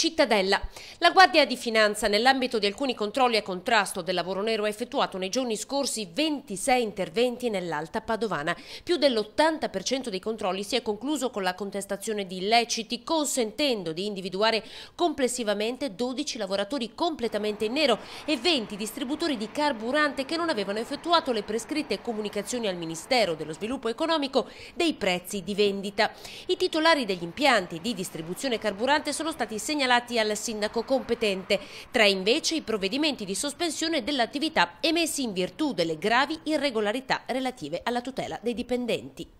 Cittadella. La Guardia di Finanza, nell'ambito di alcuni controlli a contrasto del lavoro nero, ha effettuato nei giorni scorsi 26 interventi nell'Alta Padovana. Più dell'80% dei controlli si è concluso con la contestazione di illeciti, consentendo di individuare complessivamente 12 lavoratori completamente in nero e 20 distributori di carburante che non avevano effettuato le prescritte comunicazioni al Ministero dello Sviluppo Economico dei prezzi di vendita. I titolari degli impianti di distribuzione carburante sono stati segnalati segnalati al sindaco competente, tra invece i provvedimenti di sospensione dell'attività emessi in virtù delle gravi irregolarità relative alla tutela dei dipendenti.